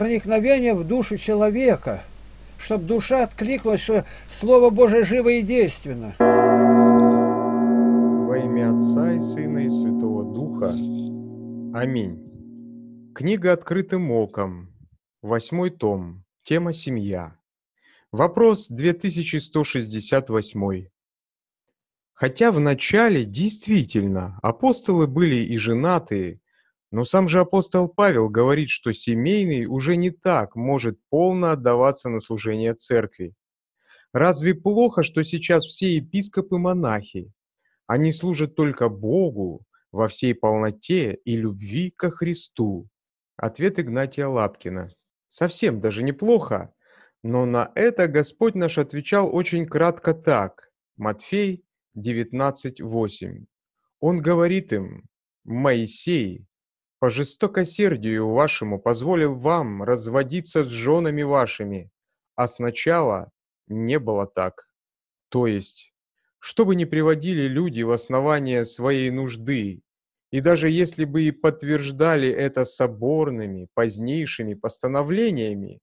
проникновение в душу человека, чтобы душа откликнулась, что Слово Божие живо и действенно. Во имя Отца и Сына и Святого Духа. Аминь. Книга «Открытым оком», восьмой том, тема «Семья». Вопрос 2168. Хотя в начале действительно апостолы были и женатые, но сам же апостол Павел говорит, что семейный уже не так может полно отдаваться на служение церкви. Разве плохо, что сейчас все епископы монахи? Они служат только Богу во всей полноте и любви ко Христу. Ответ Игнатия Лапкина. Совсем даже неплохо, но на это Господь наш отвечал очень кратко так. Матфей 19.8. Он говорит им, «Моисей, по жестокосердию вашему позволил вам разводиться с женами вашими, а сначала не было так. То есть, чтобы не приводили люди в основание своей нужды, и даже если бы и подтверждали это соборными, позднейшими постановлениями,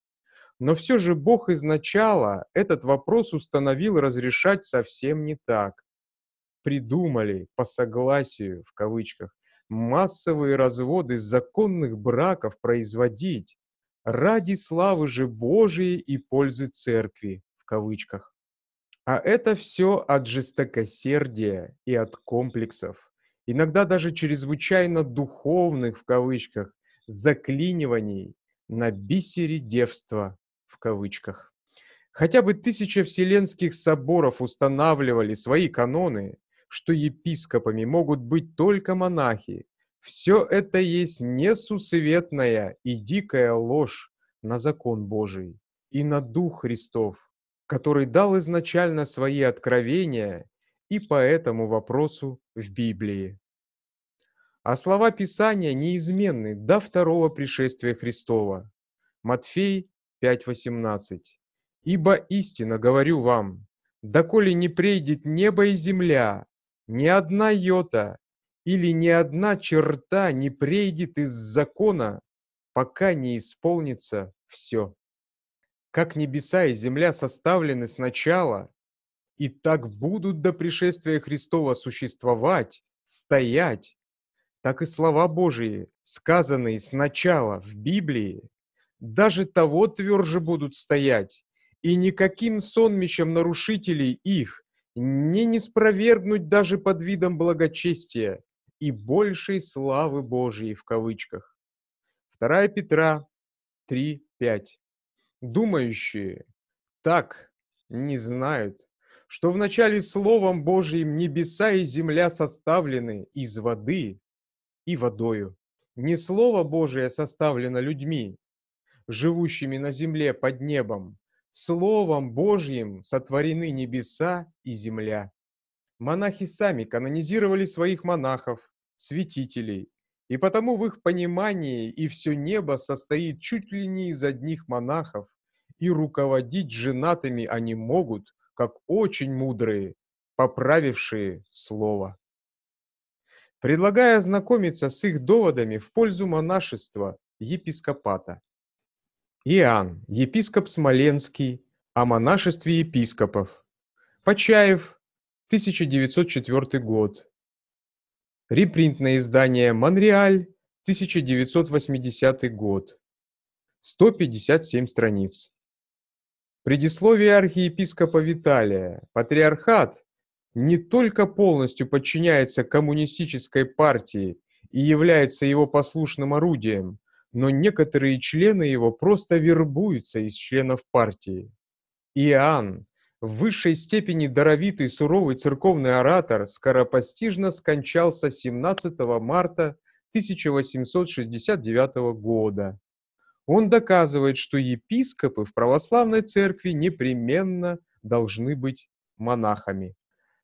но все же Бог изначала этот вопрос установил разрешать совсем не так. Придумали по согласию, в кавычках, массовые разводы законных браков производить ради славы же Божией и пользы церкви, в кавычках. А это все от жестокосердия и от комплексов, иногда даже чрезвычайно духовных, в кавычках, заклиниваний на бисере девства, в кавычках. Хотя бы тысяча вселенских соборов устанавливали свои каноны, что епископами могут быть только монахи. Все это есть несусветная и дикая ложь на закон Божий и на Дух Христов, который дал изначально свои откровения и по этому вопросу в Библии. А слова Писания неизменны до второго пришествия Христова. Матфей 5.18. «Ибо истинно говорю вам, доколе не прейдет небо и земля, ни одна йота или ни одна черта не прейдет из закона, пока не исполнится все. Как небеса и земля составлены сначала, и так будут до пришествия Христова существовать, стоять, так и слова Божии, сказанные сначала в Библии, даже того тверже будут стоять, и никаким сонмищем нарушителей их не неспровергнуть даже под видом благочестия и большей славы Божьей в кавычках. 2 Петра 3.5. Думающие так не знают, что вначале Словом Божьим небеса и земля составлены из воды и водою. Не Слово Божие составлено людьми, живущими на земле под небом, Словом Божьим сотворены небеса и земля. Монахи сами канонизировали своих монахов, святителей, и потому в их понимании и все небо состоит чуть ли не из одних монахов, и руководить женатыми они могут, как очень мудрые, поправившие слово. Предлагая ознакомиться с их доводами в пользу монашества, епископата, Иоанн, епископ Смоленский, о монашестве епископов. Почаев, 1904 год. Репринтное издание «Монреаль», 1980 год. 157 страниц. Предисловие архиепископа Виталия. Патриархат не только полностью подчиняется коммунистической партии и является его послушным орудием, но некоторые члены его просто вербуются из членов партии. Иоанн, в высшей степени даровитый суровый церковный оратор, скоропостижно скончался 17 марта 1869 года. Он доказывает, что епископы в православной церкви непременно должны быть монахами.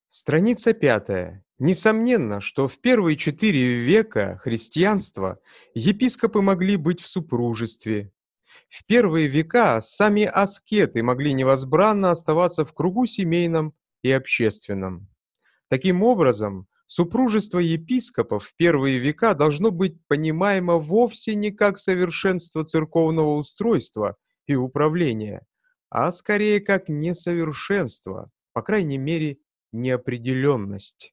Страница пятая. Несомненно, что в первые четыре века христианства епископы могли быть в супружестве. В первые века сами аскеты могли невозбранно оставаться в кругу семейном и общественном. Таким образом, супружество епископов в первые века должно быть понимаемо вовсе не как совершенство церковного устройства и управления, а скорее как несовершенство, по крайней мере, неопределенность.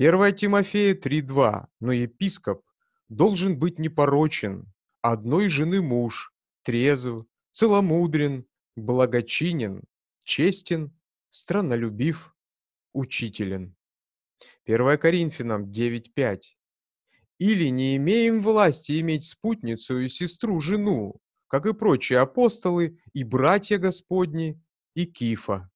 1 Тимофея 3.2. Но епископ должен быть непорочен, одной жены муж, трезв, целомудрен, благочинен, честен, странолюбив, учителен. 1 Коринфянам 9.5. Или не имеем власти иметь спутницу и сестру жену, как и прочие апостолы, и братья Господни, и Кифа.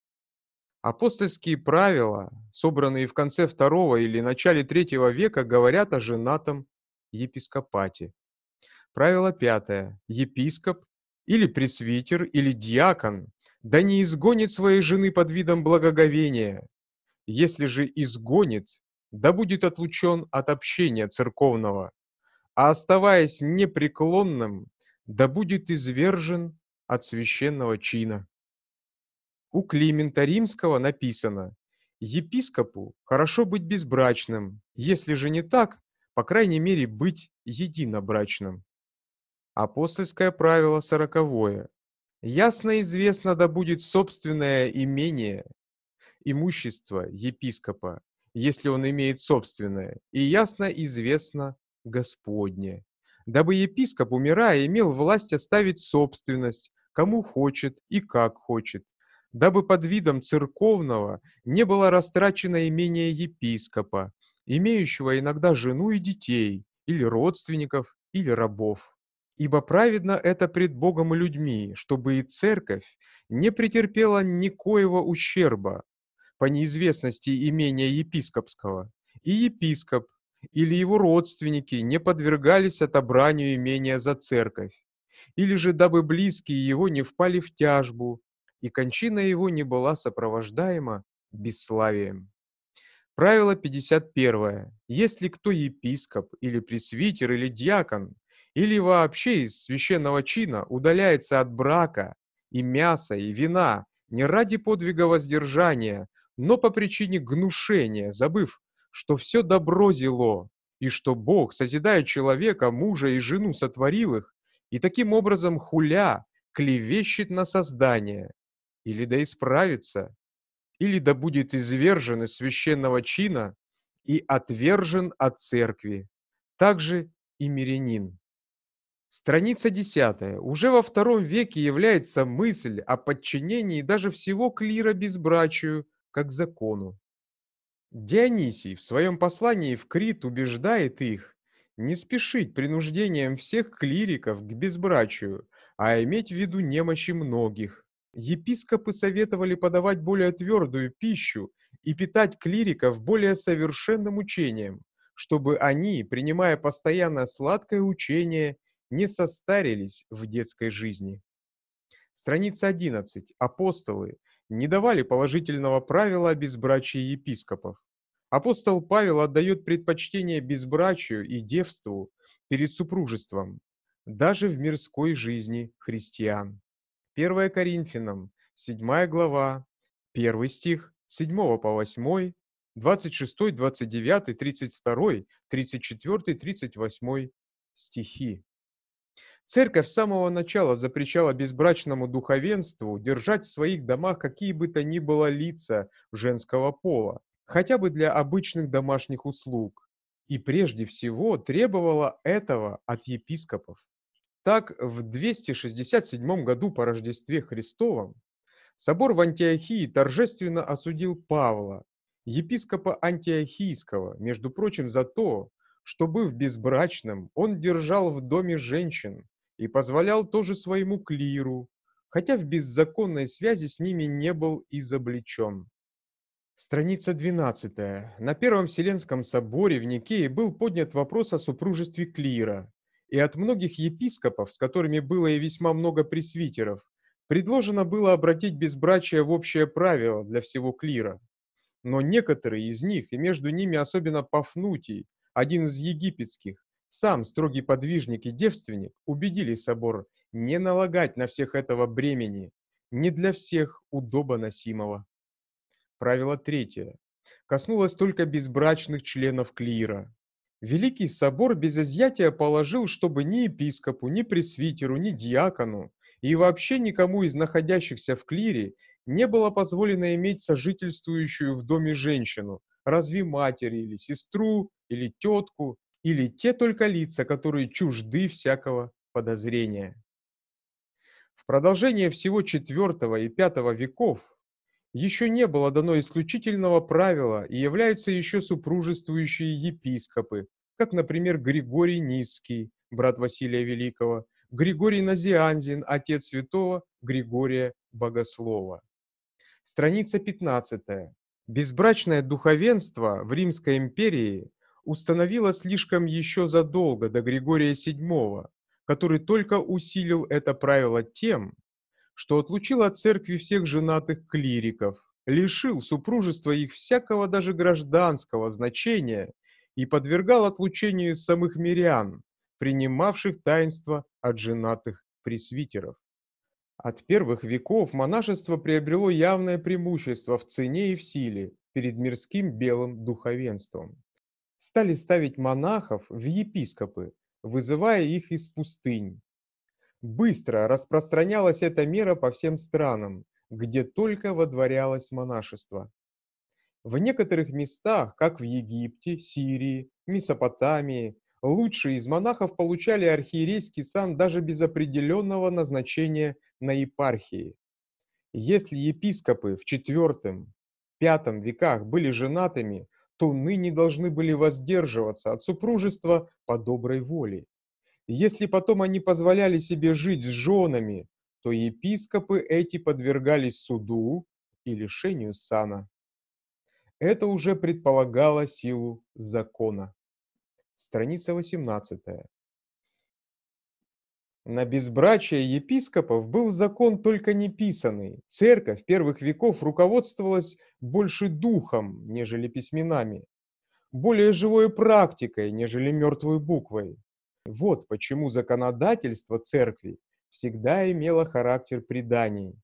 Апостольские правила, собранные в конце второго или начале третьего века, говорят о женатом епископате. Правило пятое. Епископ или пресвитер или диакон да не изгонит своей жены под видом благоговения. Если же изгонит, да будет отлучен от общения церковного, а оставаясь непреклонным, да будет извержен от священного чина. У Климента Римского написано «Епископу хорошо быть безбрачным, если же не так, по крайней мере, быть единобрачным». Апостольское правило сороковое. Ясно известно, да будет собственное имение, имущество епископа, если он имеет собственное, и ясно известно Господне, дабы епископ, умирая, имел власть оставить собственность, кому хочет и как хочет, дабы под видом церковного не было растрачено имение епископа, имеющего иногда жену и детей, или родственников, или рабов. Ибо праведно это пред Богом и людьми, чтобы и церковь не претерпела никоего ущерба по неизвестности имения епископского, и епископ или его родственники не подвергались отобранию имения за церковь, или же дабы близкие его не впали в тяжбу и кончина его не была сопровождаема бесславием. Правило 51. Если кто епископ или пресвитер или диакон или вообще из священного чина удаляется от брака и мяса и вина не ради подвига воздержания, но по причине гнушения, забыв, что все добро зело, и что Бог, созидая человека, мужа и жену сотворил их, и таким образом хуля клевещет на создание, или да исправится, или да будет извержен из священного чина и отвержен от церкви, также и мирянин. Страница 10. Уже во втором веке является мысль о подчинении даже всего клира безбрачию, как закону. Дионисий в своем послании в Крит убеждает их не спешить принуждением всех клириков к безбрачию, а иметь в виду немощи многих, Епископы советовали подавать более твердую пищу и питать клириков более совершенным учением, чтобы они, принимая постоянно сладкое учение, не состарились в детской жизни. Страница 11. Апостолы не давали положительного правила о безбрачии епископов. Апостол Павел отдает предпочтение безбрачию и девству перед супружеством, даже в мирской жизни христиан. 1 Коринфянам, 7 глава, 1 стих, 7 по 8, 26, 29, 32, 34, 38 стихи. Церковь с самого начала запрещала безбрачному духовенству держать в своих домах какие бы то ни было лица женского пола, хотя бы для обычных домашних услуг, и прежде всего требовала этого от епископов. Так, в 267 году по Рождестве Христовом собор в Антиохии торжественно осудил Павла, епископа Антиохийского, между прочим, за то, что, быв безбрачным, он держал в доме женщин и позволял тоже своему клиру, хотя в беззаконной связи с ними не был изобличен. Страница 12. На Первом Вселенском соборе в Никее был поднят вопрос о супружестве клира, и от многих епископов, с которыми было и весьма много пресвитеров, предложено было обратить безбрачие в общее правило для всего клира. Но некоторые из них, и между ними особенно Пафнутий, один из египетских, сам строгий подвижник и девственник, убедили собор не налагать на всех этого бремени, не для всех удобоносимого. Правило третье. Коснулось только безбрачных членов клира. Великий собор без изъятия положил, чтобы ни епископу, ни пресвитеру, ни диакону и вообще никому из находящихся в клире не было позволено иметь сожительствующую в доме женщину, разве матери или сестру, или тетку, или те только лица, которые чужды всякого подозрения. В продолжение всего IV и V веков еще не было дано исключительного правила и являются еще супружествующие епископы, как, например, Григорий Низкий, брат Василия Великого, Григорий Назианзин, отец святого Григория Богослова. Страница 15. Безбрачное духовенство в Римской империи установило слишком еще задолго до Григория VII, который только усилил это правило тем, что отлучил от церкви всех женатых клириков, лишил супружества их всякого даже гражданского значения и подвергал отлучению самых мирян, принимавших таинство от женатых пресвитеров. От первых веков монашество приобрело явное преимущество в цене и в силе перед мирским белым духовенством. Стали ставить монахов в епископы, вызывая их из пустынь, Быстро распространялась эта мера по всем странам, где только водворялось монашество. В некоторых местах, как в Египте, Сирии, Месопотамии, лучшие из монахов получали архиерейский сан даже без определенного назначения на епархии. Если епископы в IV, V веках были женатыми, то ныне должны были воздерживаться от супружества по доброй воле. Если потом они позволяли себе жить с женами, то епископы эти подвергались суду и лишению сана. Это уже предполагало силу закона. Страница 18. На безбрачие епископов был закон только неписанный. Церковь первых веков руководствовалась больше духом, нежели письменами, более живой практикой, нежели мертвой буквой. Вот почему законодательство церкви всегда имело характер преданий.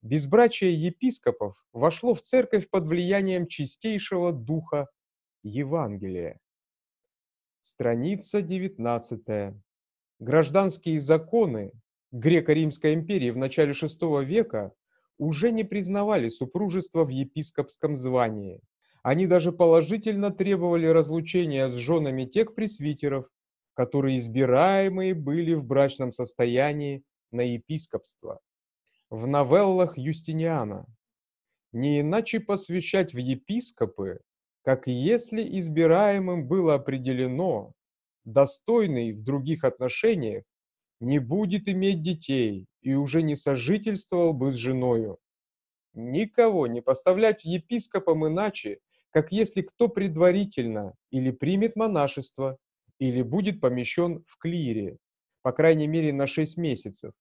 Безбрачие епископов вошло в церковь под влиянием чистейшего духа Евангелия. Страница 19. Гражданские законы Греко-Римской империи в начале VI века уже не признавали супружество в епископском звании. Они даже положительно требовали разлучения с женами тех пресвитеров, которые избираемые были в брачном состоянии на епископство. В новеллах Юстиниана не иначе посвящать в епископы, как если избираемым было определено, достойный в других отношениях, не будет иметь детей и уже не сожительствовал бы с женою. Никого не поставлять епископом иначе, как если кто предварительно или примет монашество, или будет помещен в клире, по крайней мере на 6 месяцев,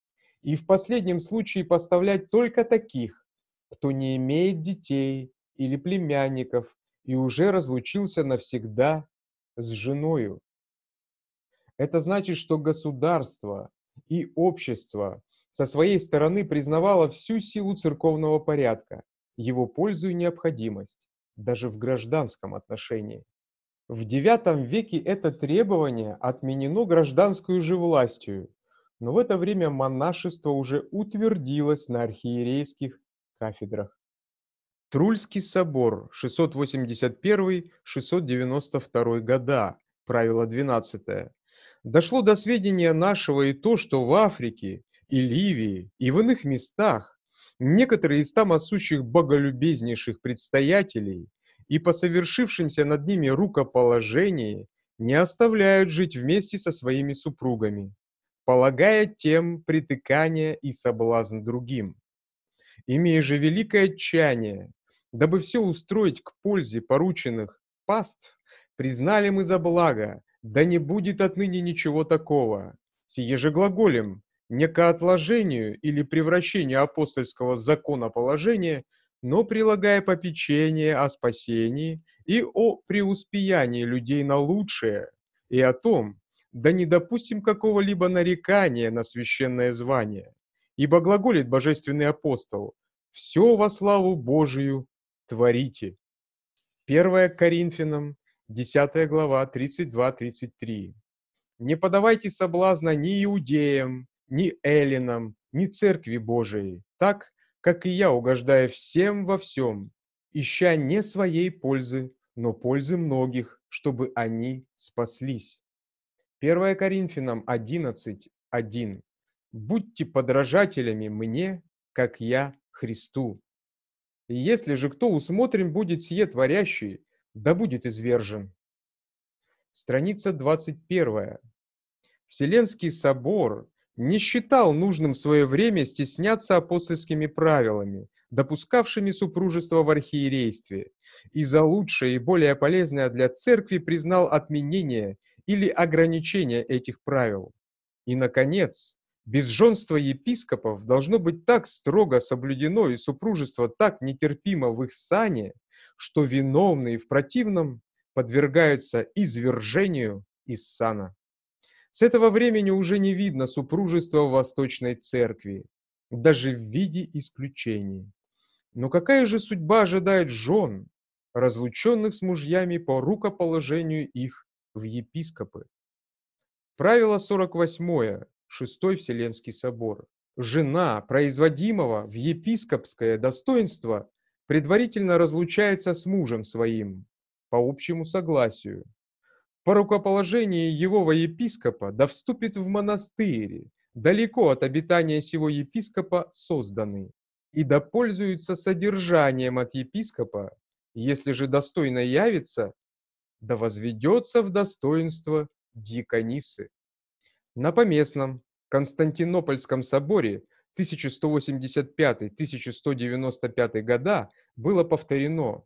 и в последнем случае поставлять только таких, кто не имеет детей или племянников и уже разлучился навсегда с женою. Это значит, что государство и общество со своей стороны признавало всю силу церковного порядка, его пользу и необходимость, даже в гражданском отношении. В IX веке это требование отменено гражданскую же властью, но в это время монашество уже утвердилось на архиерейских кафедрах. Трульский собор 681-692 года, правило 12. Дошло до сведения нашего и то, что в Африке и Ливии и в иных местах некоторые из там осущих боголюбезнейших предстоятелей и по совершившимся над ними рукоположении не оставляют жить вместе со своими супругами, полагая тем притыкание и соблазн другим. Имея же великое отчаяние, дабы все устроить к пользе порученных паств, признали мы за благо, да не будет отныне ничего такого. Сие же глаголем, не к отложению или превращению апостольского закона положения но прилагая попечение о спасении и о преуспеянии людей на лучшее, и о том, да не допустим какого-либо нарекания на священное звание, ибо глаголит божественный апостол «Все во славу Божию творите». 1 Коринфянам, 10 глава, 32-33. «Не подавайте соблазна ни иудеям, ни эллинам, ни церкви Божией, так, как и я, угождая всем во всем, ища не своей пользы, но пользы многих, чтобы они спаслись. 1 Коринфянам 11.1. «Будьте подражателями мне, как я Христу. И если же кто усмотрим будет сие творящий, да будет извержен». Страница 21. Вселенский собор не считал нужным в свое время стесняться апостольскими правилами, допускавшими супружество в архиерействе, и за лучшее и более полезное для церкви признал отменение или ограничение этих правил. И, наконец, безженство епископов должно быть так строго соблюдено и супружество так нетерпимо в их сане, что виновные в противном подвергаются извержению из сана. С этого времени уже не видно супружества в Восточной Церкви, даже в виде исключений. Но какая же судьба ожидает жен, разлученных с мужьями по рукоположению их в епископы? Правило 48, Шестой Вселенский собор. Жена, производимого в епископское достоинство, предварительно разлучается с мужем своим по общему согласию, по рукоположению его во епископа да вступит в монастыри, далеко от обитания сего епископа созданы, и да пользуются содержанием от епископа, если же достойно явится, да возведется в достоинство диаконисы. На поместном Константинопольском соборе 1185-1195 года было повторено,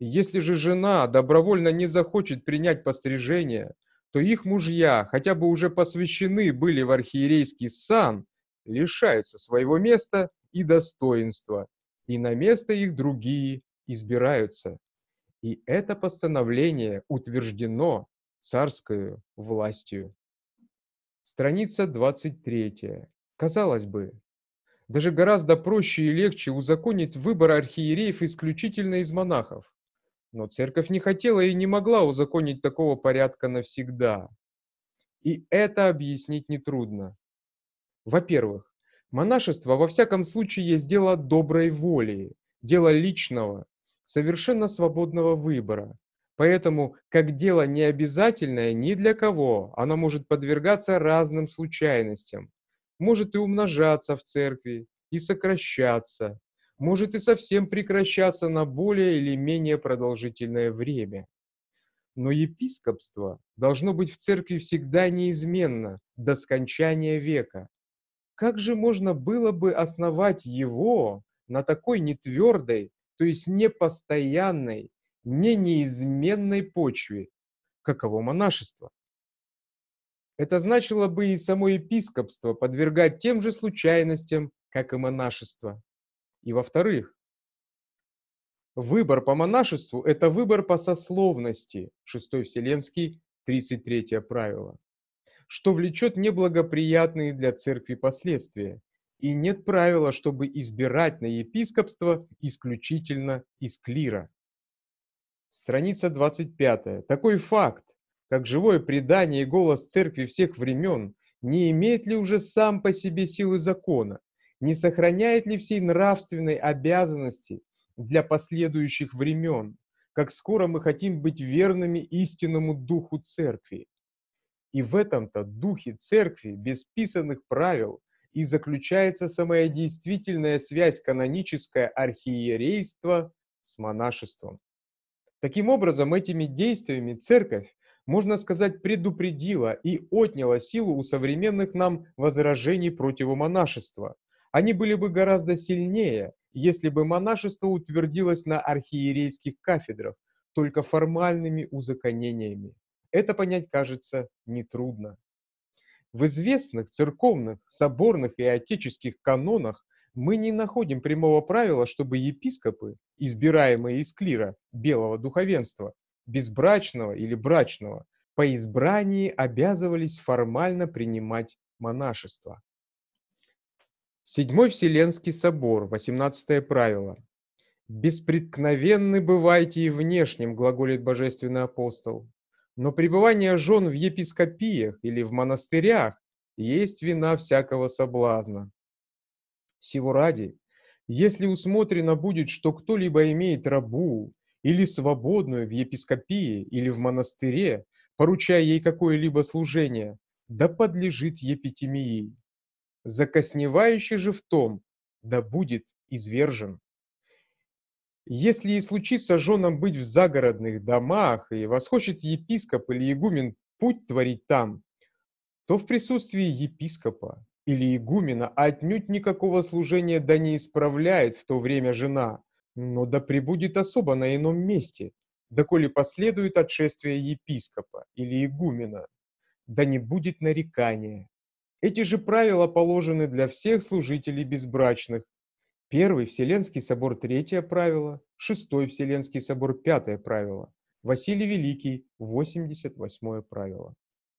если же жена добровольно не захочет принять пострижение, то их мужья, хотя бы уже посвящены были в архиерейский сан, лишаются своего места и достоинства, и на место их другие избираются. И это постановление утверждено царской властью. Страница 23. Казалось бы, даже гораздо проще и легче узаконить выбор архиереев исключительно из монахов. Но церковь не хотела и не могла узаконить такого порядка навсегда. И это объяснить нетрудно. Во-первых, монашество во всяком случае есть дело доброй воли, дело личного, совершенно свободного выбора. Поэтому, как дело не обязательное ни для кого, оно может подвергаться разным случайностям, может и умножаться в церкви, и сокращаться, может и совсем прекращаться на более или менее продолжительное время. Но епископство должно быть в церкви всегда неизменно, до скончания века. Как же можно было бы основать его на такой нетвердой, то есть непостоянной, не неизменной почве, каково монашество? Это значило бы и само епископство подвергать тем же случайностям, как и монашество. И во-вторых, выбор по монашеству – это выбор по сословности, 6 Вселенский, 33 правило, что влечет неблагоприятные для церкви последствия, и нет правила, чтобы избирать на епископство исключительно из клира. Страница 25. Такой факт, как живое предание и голос церкви всех времен, не имеет ли уже сам по себе силы закона, не сохраняет ли всей нравственной обязанности для последующих времен, как скоро мы хотим быть верными истинному духу церкви. И в этом-то духе церкви, без писанных правил, и заключается самая действительная связь каноническое архиерейство с монашеством. Таким образом, этими действиями церковь, можно сказать, предупредила и отняла силу у современных нам возражений против монашества, они были бы гораздо сильнее, если бы монашество утвердилось на архиерейских кафедрах, только формальными узаконениями. Это понять, кажется, нетрудно. В известных церковных, соборных и отеческих канонах мы не находим прямого правила, чтобы епископы, избираемые из клира, белого духовенства, безбрачного или брачного, по избрании обязывались формально принимать монашество. Седьмой Вселенский собор, 18 правило. «Беспреткновенны бывайте и внешним», — глаголит Божественный апостол. Но пребывание жен в епископиях или в монастырях есть вина всякого соблазна. Всего ради, если усмотрено будет, что кто-либо имеет рабу или свободную в епископии или в монастыре, поручая ей какое-либо служение, да подлежит епитемии закосневающий же в том, да будет извержен. Если и случится женам быть в загородных домах, и восхочет епископ или игумен путь творить там, то в присутствии епископа или игумена отнюдь никакого служения да не исправляет в то время жена, но да прибудет особо на ином месте, доколе последует отшествие епископа или игумена, да не будет нарекания, эти же правила положены для всех служителей безбрачных. Первый Вселенский собор – третье правило, шестой Вселенский собор – пятое правило, Василий Великий – восемьдесят восьмое правило.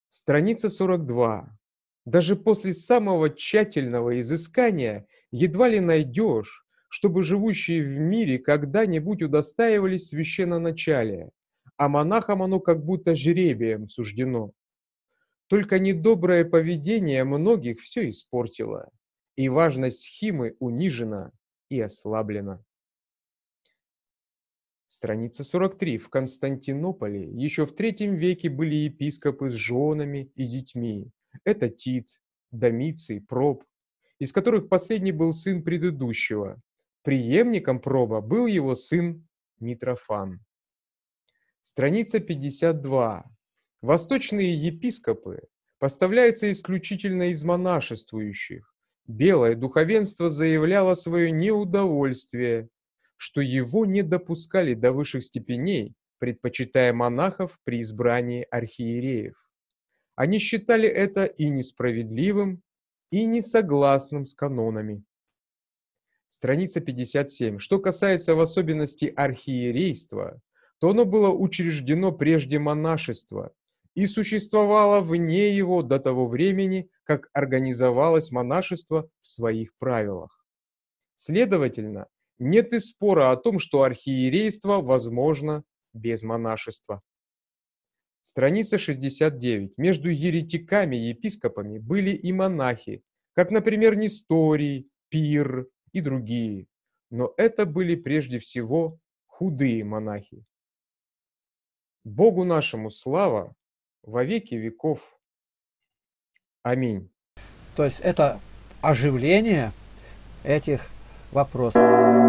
Страница 42. Даже после самого тщательного изыскания едва ли найдешь, чтобы живущие в мире когда-нибудь удостаивались священноначалия, а монахам оно как будто жребием суждено. Только недоброе поведение многих все испортило, и важность схимы унижена и ослаблена. Страница 43. В Константинополе еще в третьем веке были епископы с женами и детьми. Это Тит, Домиций, Проб, из которых последний был сын предыдущего. Приемником Проба был его сын Митрофан. Страница 52. Восточные епископы поставляются исключительно из монашествующих. Белое духовенство заявляло свое неудовольствие, что его не допускали до высших степеней, предпочитая монахов при избрании архиереев. Они считали это и несправедливым, и несогласным с канонами. Страница 57. Что касается в особенности архиерейства, то оно было учреждено прежде монашества и существовала вне его до того времени, как организовалось монашество в своих правилах. Следовательно, нет и спора о том, что архиерейство возможно без монашества. Страница 69. Между еретиками и епископами были и монахи, как, например, Несторий, Пир и другие. Но это были прежде всего худые монахи. Богу нашему слава, во веки веков. Аминь. То есть это оживление этих вопросов.